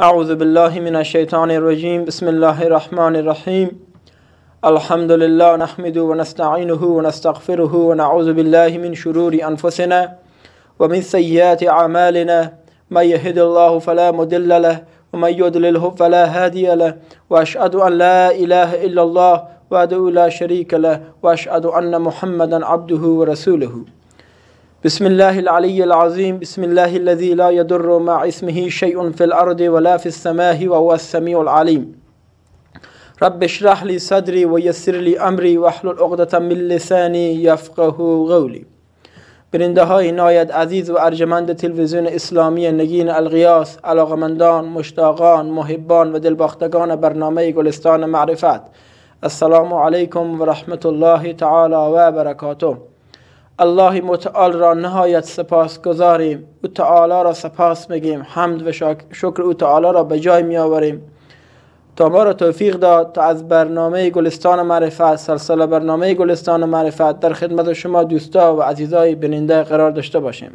أعوذ بالله من الشيطان الرجيم بسم الله الرحمن الرحيم الحمد لله نحمده ونستعينه ونستغفره ونعوذ بالله من شرور أنفسنا ومن سيئات أعمالنا من يهد الله فلا مضل له ومن يضلله فلا هادي له وأشهد أن لا إله إلا الله وأدعو لا شريك له وأشهد أن محمدا عبده ورسوله بسم الله العلي العظيم بسم الله الذي لا يضر مع اسمه شيء في الأرض ولا في السماء وهو السميع العليم رب اشرح لي صدري ويسر لي أمري واحلل عقدة من لساني يفقه قولي برنده های نایت عزیز و ارجمند تلویزیون اسلامی نگین الغیاس علاقمندان مشتاقان محبان و دلباختگان برنامه گلستان معرفت السلام علیکم و رحمت الله تعالی و برکاته الله متعال را نهایت سپاس گذاریم او تعالی را سپاس میگیم حمد و شکر او تعالی را به جای می آوریم تا ما را توفیق داد تا از برنامه گلستان معرفت سلسله برنامه گلستان معرفت در خدمت شما دوستا و عزیزای بیننده قرار داشته باشیم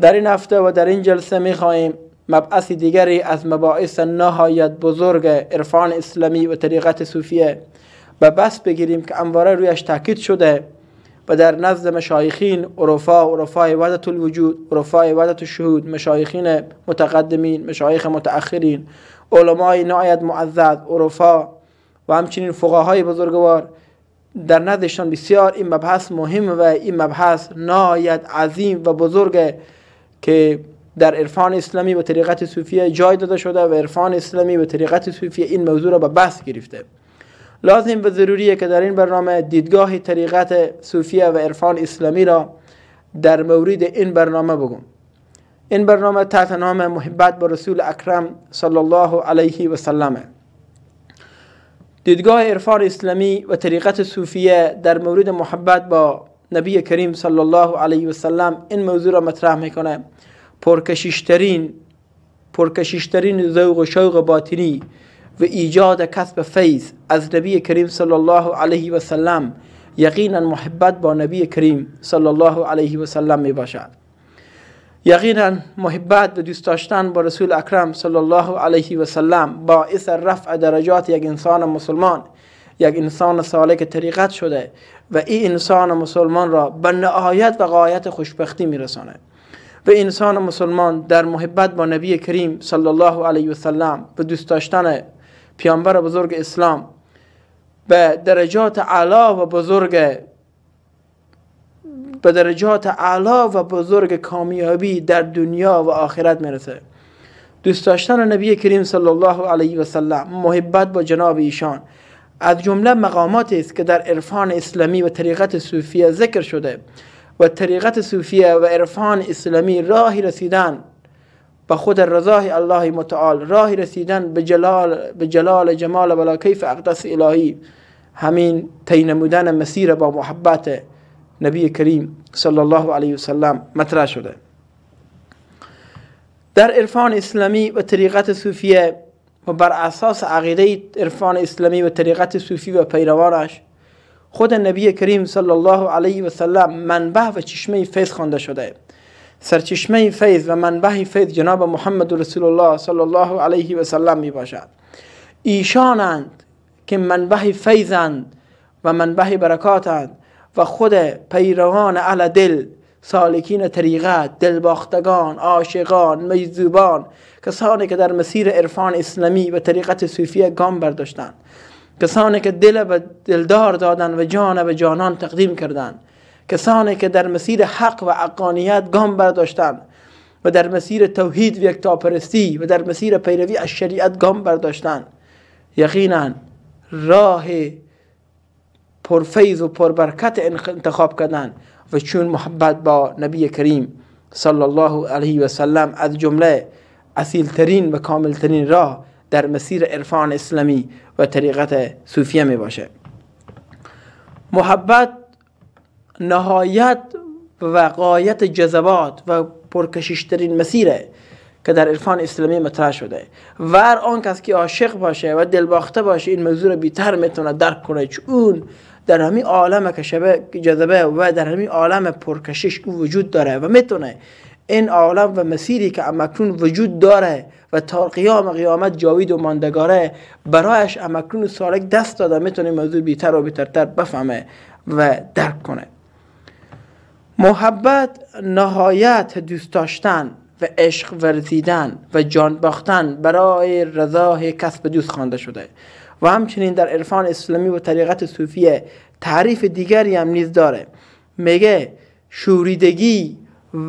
در این هفته و در این جلسه می خواهیم مبعث دیگری از مباعث نهایت بزرگ عرفان اسلامی و طریقت صوفیه و بس بگیریم که امواره رویش تاکید شده و در نزد مشایخین عرفا عرفای وحدت الوجود عرفای وحدت الشهود مشایخین متقدمین مشایخ متأخرین علمای نهایت معزز عرفا و همچنین فقهای بزرگوار در نزدشان بسیار این مبحث مهم و این مبحث ناید عظیم و بزرگ که در عرفان اسلامی به طریقت صوفیه جای داده شده و عرفان اسلامی و طریقت صوفیه این موضوع را به بحث گرفته لازم و ضروریه که در این برنامه دیدگاه طریقت صوفیه و عرفان اسلامی را در مورد این برنامه بگم این برنامه تحت نام محبت با رسول اکرم صلی الله علیه و سلمه دیدگاه عرفان اسلامی و طریقت صوفیه در مورد محبت با نبی کریم صلی الله علیه و سلم این موضوع را مطرح میکنه پرکشیشترین، پرکشیشترین ذوق و شوق باطنی و ایجاد کسب فیض از نبی کریم صلی الله علیه و سلم یقینا محبت با نبی کریم صلی الله علیه و سلم می باشد یقینا محبت و دوست داشتن با رسول اکرم صلی الله علیه و باعث رفع درجات یک انسان مسلمان یک انسان سالک طریقت شده و این انسان مسلمان را به نهایت و غایت خوشبختی میرسانه. و انسان مسلمان در محبت با نبی کریم صلی الله علیه و سلم و دوست داشتن پیامبر بزرگ اسلام به درجات علا و بزرگ به درجات علا و بزرگ کامیابی در دنیا و آخرت میرسه دوست داشتن نبی کریم صلی الله علیه و سلم محبت با جناب ایشان از جمله مقامات است که در عرفان اسلامی و طریقت صوفیه ذکر شده و طریقت صوفیه و عرفان اسلامی راهی رسیدن با خود رضای الله متعال راهی رسیدن به جلال, به جلال جمال بلا کیف اقدس الهی همین تین نمودن مسیر با محبت نبی کریم صلی الله علیه وسلم مطرح شده در عرفان اسلامی و طریقت صوفیه و بر اساس عقیده عرفان اسلامی و طریقت صوفی و پیروانش خود نبی کریم صلی الله علیه و سلم منبع و چشمه فیض خوانده شده سرچشمه فیض و منبع فیض جناب محمد رسول الله صلی الله علیه و سلم می باشد ایشانند که منبع فیضند و منبع برکاتند و خود پیروان اهل دل سالکین طریقت دلباختگان عاشقان مجذوبان کسانی که در مسیر عرفان اسلامی و طریقت صوفیه گام برداشتند کسانی که دل به دلدار دادند و جان به جانان تقدیم کردند کسانی که در مسیر حق و عقانیت گام برداشتند و در مسیر توحید و یکتاپرستی و در مسیر پیروی از شریعت گام برداشتند یقینا راه پرفیض و پربرکت انتخاب کردن و چون محبت با نبی کریم صلی الله علیه و سلم از جمله اصیلترین و کاملترین راه در مسیر عرفان اسلامی و طریقت صوفیه می باشه محبت نهایت و قایت جذبات و پرکششترین مسیره که در عرفان اسلامی مطرح شده و هر آن کس که عاشق باشه و دلباخته باشه این موضوع رو بیتر میتونه درک کنه چون در همین عالم که جذبه و در همین عالم پرکشش وجود داره و میتونه این عالم و مسیری که امکنون وجود داره و تا قیام قیامت جاوید و ماندگاره برایش امکنون سالک دست داده میتونه موضوع بیتر و بیترتر بفهمه و درک کنه محبت نهایت دوست داشتن و عشق ورزیدن و جان باختن برای رضای کسب دوست خوانده شده و همچنین در عرفان اسلامی و طریقت صوفیه تعریف دیگری هم نیز داره میگه شوریدگی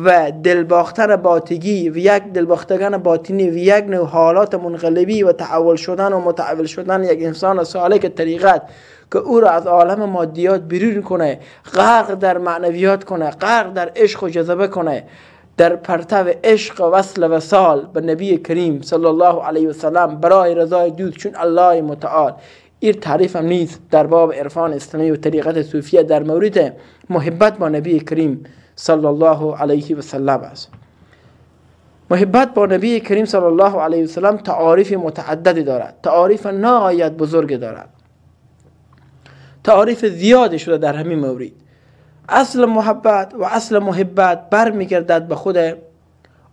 و دلباختن باطگی و یک دلباختگان باطنی و یک نوع حالات منقلبی و تحول شدن و متعول شدن یک انسان سالک طریقت که او را از عالم مادیات بیرون کنه غرق در معنویات کنه غرق در عشق و جذبه کنه در پرتو عشق وصل و سال به نبی کریم صلی الله علیه و سلام برای رضای دوست چون الله متعال این تعریف هم نیست در باب عرفان اسلامی و طریقت صوفیه در مورد محبت با نبی کریم صلی الله علیه و سلم است محبت با نبی کریم صلی الله علیه و سلم تعاریف متعددی دارد تعاریف نهایت بزرگ دارد تعاریف زیادی شده در همین مورد اصل محبت و اصل محبت برمیگردد به خود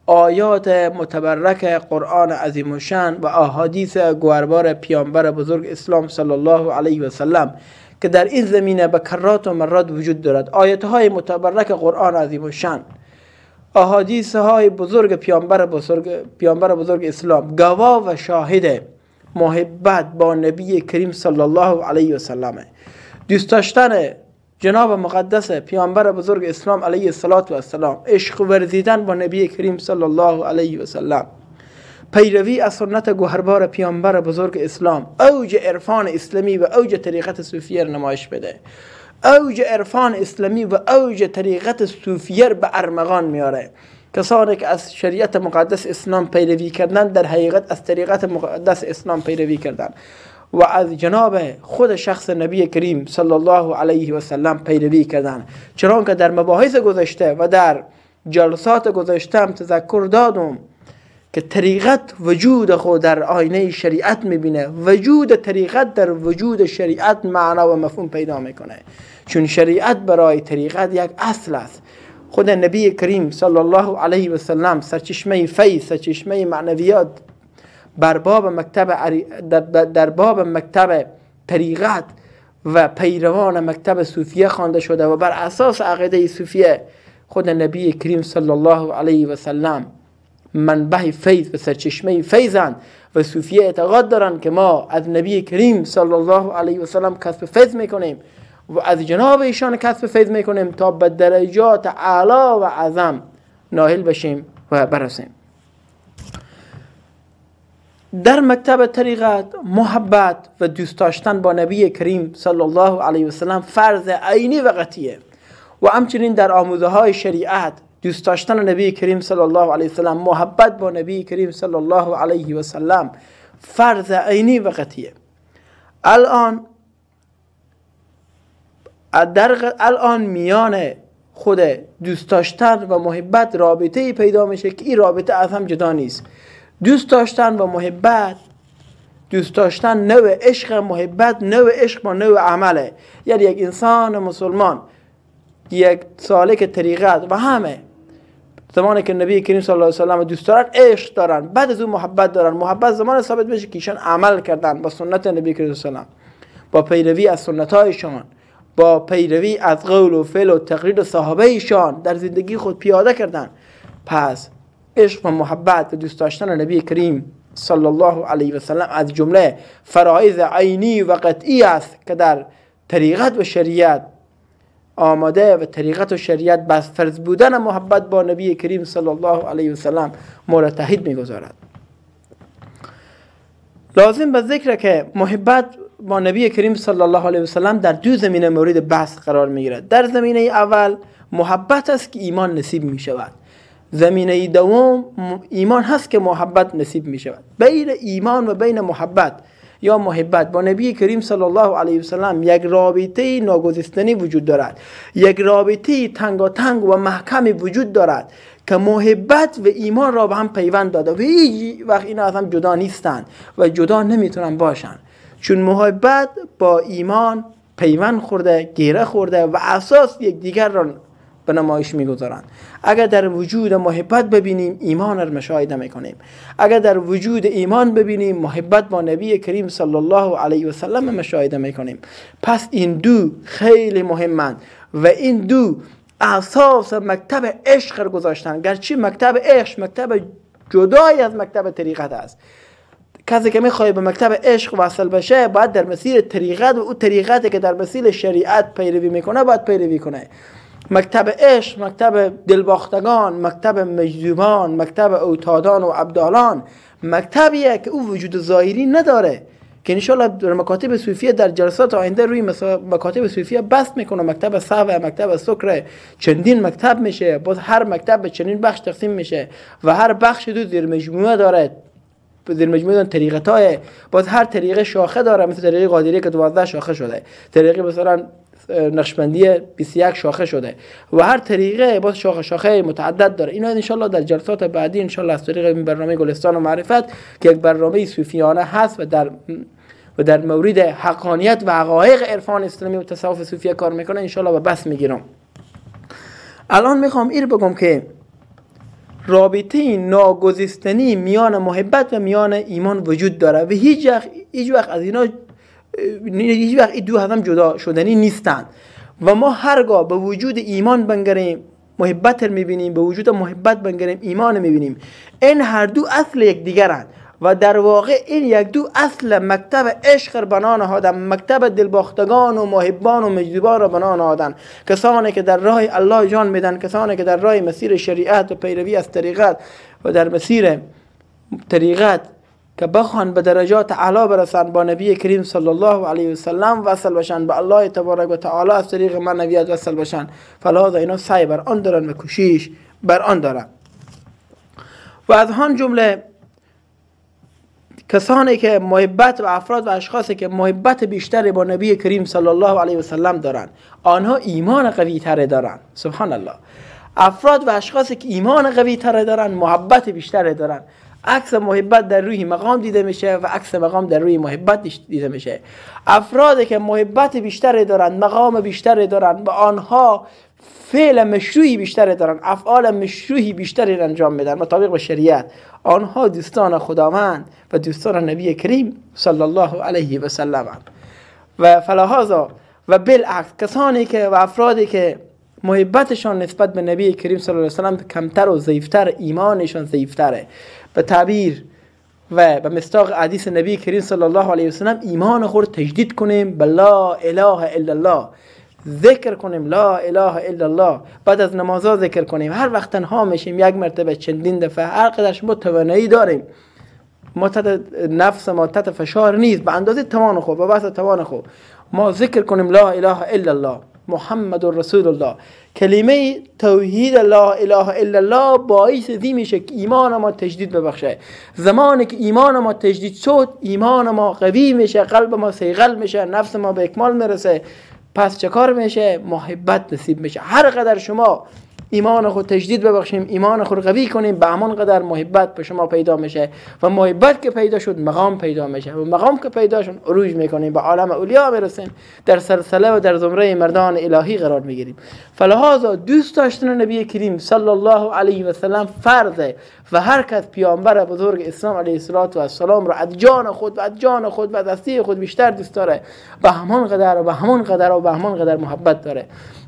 آیات متبرک قرآن عظیم و شن و احادیث گوهربار پیامبر بزرگ اسلام صلی الله علیه و سلم که در این زمینه به کرات و مرات وجود دارد آیت های متبرک قرآن عظیم و شن احادیث های بزرگ پیامبر بزرگ پیامبر بزرگ اسلام گوا و شاهد محبت با نبی کریم صلی الله علیه و سلم دوست جناب مقدس پیامبر بزرگ اسلام علیه الصلاه و السلام عشق ورزیدن با نبی کریم صلی الله علیه و سلم پیروی از سنت گوهربار پیامبر بزرگ اسلام اوج عرفان اسلامی و اوج طریقت صوفیه نمایش بده اوج عرفان اسلامی و اوج طریقت صوفیه به ارمغان میاره کسانی که از شریعت مقدس اسلام پیروی کردن در حقیقت از طریقت مقدس اسلام پیروی کردن و از جناب خود شخص نبی کریم صلی الله علیه و سلم پیروی کردن چرا که در مباحث گذشته و در جلسات گذشته هم تذکر دادم که طریقت وجود خود در آینه شریعت میبینه وجود طریقت در وجود شریعت معنا و مفهوم پیدا میکنه چون شریعت برای طریقت یک اصل است خود نبی کریم صلی الله علیه و سلم سرچشمه فی سرچشمه معنویات بر باب مکتب در باب مکتب طریقت و پیروان مکتب صوفیه خوانده شده و بر اساس عقیده صوفیه خود نبی کریم صلی الله علیه و سلم منبع فیض و سرچشمه فیضند و صوفیه اعتقاد دارند که ما از نبی کریم صلی الله علیه و سلم کسب فیض میکنیم و از جناب ایشان کسب فیض میکنیم تا به درجات اعلا و اعظم ناهل بشیم و برسیم در مکتب طریقت محبت و دوست داشتن با نبی کریم صلی الله علیه و سلم فرض عینی و قطعیه و همچنین در آموزه های شریعت دوست داشتن نبی کریم صلی الله علیه وسلم محبت با نبی کریم صلی الله علیه وسلم فرض عینی و قطعیه الان در الان میان خود دوست داشتن و محبت رابطه ای پیدا میشه که این رابطه از هم جدا نیست دوست داشتن و محبت دوست داشتن نوع عشق محبت نوع عشق با نوع عمله یعنی یک انسان مسلمان یک سالک طریقت و همه زمانی که نبی کریم صلی الله علیه و سلم دوست دارن عشق دارن بعد از اون محبت دارن محبت زمان ثابت بشه که ایشان عمل کردن با سنت نبی کریم صلی الله علیه و سلم با پیروی از سنت شما با پیروی از قول و فعل و تقریر صحابه ایشان در زندگی خود پیاده کردن پس عشق و محبت و دوست داشتن نبی کریم صلی الله علیه و سلم از جمله فرایض عینی و قطعی است که در طریقت و شریعت آماده و طریقت و شریعت بس فرض بودن محبت با نبی کریم صلی الله علیه و سلم مرتحد میگذارد لازم به ذکر که محبت با نبی کریم صلی الله علیه و سلام در دو زمینه مورد بحث قرار می در زمینه اول محبت است که ایمان نصیب می شود زمینه دوم ایمان هست که محبت نصیب می شود بین ایمان و بین محبت یا محبت با نبی کریم صلی الله علیه و سلم یک رابطه ناگزیستنی وجود دارد یک رابطه تنگ و محکم وجود دارد که محبت و ایمان را به هم پیوند داده و هیچ وقت اینا از هم جدا نیستند و جدا نمیتونن باشن چون محبت با ایمان پیوند خورده گیره خورده و اساس یک دیگر را به نمایش میگذارند اگر در وجود محبت ببینیم ایمان را مشاهده میکنیم اگر در وجود ایمان ببینیم محبت با نبی کریم صلی الله علیه و سلم مشاهده میکنیم پس این دو خیلی مهمند و این دو اساس مکتب عشق گذاشتن گرچه مکتب عشق مکتب جدایی از مکتب طریقت است کسی که میخواد به مکتب عشق وصل بشه باید در مسیر طریقت و او طریقتی که در مسیر شریعت پیروی میکنه باید پیروی کنه مکتب عشق مکتب دلباختگان مکتب مجذوبان مکتب اوتادان و عبدالان مکتبیه که او وجود ظاهری نداره که انشالله در مکاتب صوفیه در جلسات آینده روی مکاتب صوفیه بست میکنه مکتب صحوه مکتب سکره چندین مکتب میشه باز هر مکتب به چندین بخش تقسیم میشه و هر بخش دو زیر مجموعه داره زیر مجموعه دارن طریقت باز هر طریقه شاخه داره مثل طریقه قادری که 12 شاخه شده طریقه مثلا نقشبندی 21 شاخه شده و هر طریقه با شاخه شاخه متعدد داره اینا انشالله در جلسات بعدی انشالله از طریق برنامه گلستان و معرفت که یک برنامه صوفیانه هست و در و در مورد حقانیت و حقایق عرفان اسلامی و تصوف صوفیه کار میکنه انشالله و بس میگیرم الان میخوام ایر بگم که رابطه ناگزیستنی میان محبت و میان ایمان وجود داره و هیچ هیچ وقت از اینا هیچ وقت این دو هم جدا شدنی نیستند و ما هرگاه به وجود ایمان بنگریم محبت میبینیم به وجود محبت بنگریم ایمان میبینیم این هر دو اصل یک دیگرند و در واقع این یک دو اصل مکتب عشق بنا آدم مکتب دلباختگان و محبان و مجذوبان را بنا نهادن کسانی که در راه الله جان میدن کسانی که در راه مسیر شریعت و پیروی از طریقت و در مسیر طریقت که بخوان به درجات اعلا برسن با نبی کریم صلی الله علیه و سلم وصل بشن به الله تبارک و تعالی از طریق معنویات وصل بشن فلاذا اینا سعی بر آن دارن و کوشش بر آن دارن و از هان جمله کسانی که محبت و افراد و اشخاصی که محبت بیشتری با نبی کریم صلی الله علیه و سلم دارند آنها ایمان قوی تر دارند سبحان الله افراد و اشخاصی که ایمان قوی تره دارن محبت بیشتری دارند عکس محبت در روی مقام دیده میشه و عکس مقام در روی محبت دیده میشه افرادی که محبت بیشتری دارند مقام بیشتری دارند و آنها فعل مشروعی بیشتری دارن افعال مشروعی بیشتری انجام میدن مطابق به شریعت آنها دوستان خداوند و دوستان نبی کریم صلی الله علیه و سلم و فلهذا و بالعکس کسانی که و افرادی که محبتشان نسبت به نبی کریم صلی الله علیه و کمتر و ضعیفتر ایمانشان ضعیفتره به تعبیر و به مستاق عدیث نبی کریم صلی الله علیه و ایمان خود تجدید کنیم به لا اله الا الله ذکر کنیم لا اله الا الله بعد از نمازها ذکر کنیم هر وقت تنها میشیم یک مرتبه چندین دفعه هر قدر شما توانایی داریم ما نفس ما تحت فشار نیست به اندازه توان خوب به بحث توان خوب ما ذکر کنیم لا اله الا الله محمد رسول الله کلمه توحید لا اله الا الله باعث دی میشه که ایمان ما تجدید ببخشه زمانی که ایمان ما تجدید شد ایمان ما قوی میشه قلب ما سیغل میشه نفس ما به اکمال میرسه پس چه کار میشه محبت نصیب میشه هر قدر شما ایمان خود تجدید ببخشیم ایمان خود قوی کنیم به همان قدر محبت به شما پیدا میشه و محبت که پیدا شد مقام پیدا میشه و مقام که پیدا شد عروج میکنیم به عالم اولیا میرسیم در سلسله و در زمره مردان الهی قرار میگیریم فلهذا دوست داشتن نبی کریم صلی الله علیه و سلم فرضه و هر کس پیامبر بزرگ اسلام علیه السلام را از جان خود و از جان خود و از دستی خود بیشتر دوست داره به همان قدر و به همان قدر و به همان قدر محبت داره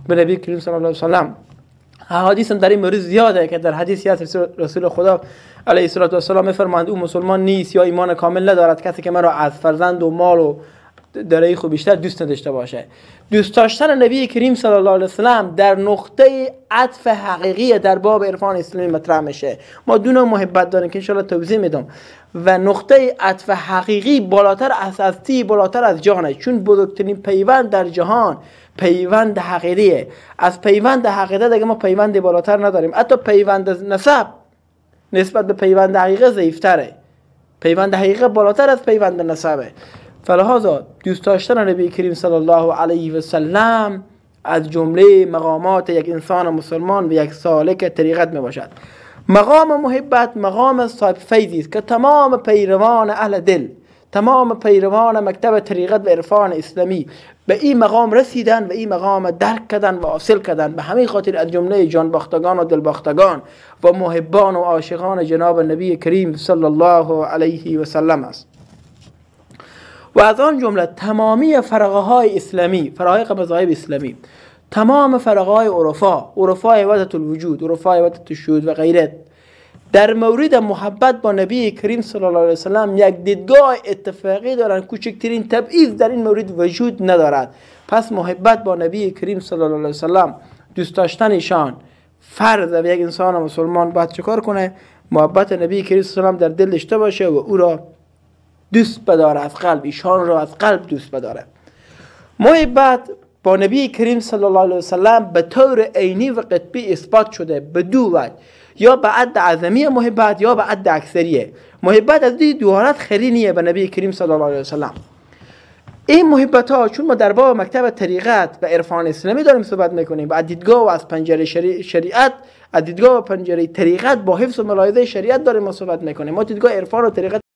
به نبی کریم صلی الله علیه و سلام احادیث هم در این مورد زیاده که در حدیثی از رسول خدا علیه السلام فرماند او مسلمان نیست یا ایمان کامل ندارد کسی که مرا از فرزند و مال و دارایی خوب بیشتر دوست نداشته باشه دوست داشتن نبی کریم صلی الله علیه وسلم در نقطه عطف حقیقی در باب عرفان اسلامی مطرح میشه ما دونه محبت داریم که انشالله توضیح میدم و نقطه عطف حقیقی بالاتر از بالاتر از جهانه چون بزرگترین پیوند در جهان پیوند حقیقی از پیوند حقیقه دیگه ما پیوند بالاتر نداریم حتی پیوند نسب نسبت به پیوند حقیقه ضعیفتره پیوند حقیقه بالاتر از پیوند نسبه فلهذا دوست داشتن نبی کریم صلی الله علیه و سلم از جمله مقامات یک انسان مسلمان و یک سالک طریقت می باشد مقام محبت مقام صاحب فیضی است که تمام پیروان اهل دل تمام پیروان مکتب طریقت و عرفان اسلامی به این مقام رسیدن و این مقام درک کردن و حاصل کردن به همین خاطر از جمله جان باختگان و دلباختگان و محبان و عاشقان جناب نبی کریم صلی الله علیه و سلم است و از آن جمله تمامی فرقه های اسلامی فرقه مذاهب اسلامی تمام فرقه های عرفا عرفای وحدت الوجود عرفای وحدت الشهود و غیره در مورد محبت با نبی کریم صلی الله علیه وسلم یک دیدگاه اتفاقی دارن کوچکترین تبعیض در این مورد وجود ندارد پس محبت با نبی کریم صلی الله علیه وسلم دوست ایشان فرض یک انسان مسلمان باید چکار کنه محبت نبی کریم صلی الله علیه وسلم در دل داشته باشه و او را دوست بداره از قلب ایشان را از قلب دوست بداره محبت با نبی کریم صلی الله علیه وسلم به طور عینی و قطبی اثبات شده به دو وجه یا به عد عظمی محبت یا به عد اکثریه محبت از دو حالت خرینیه به نبی کریم صلی الله علیه وسلم این محبت ها چون ما در باب مکتب طریقت و عرفان اسلامی داریم صحبت میکنیم و از دیدگاه و از پنجره شریعت از دیدگاه و پنجره طریقت با حفظ و ملاحظه شریعت داریم ما صحبت میکنیم ما دیدگاه عرفان و طریقت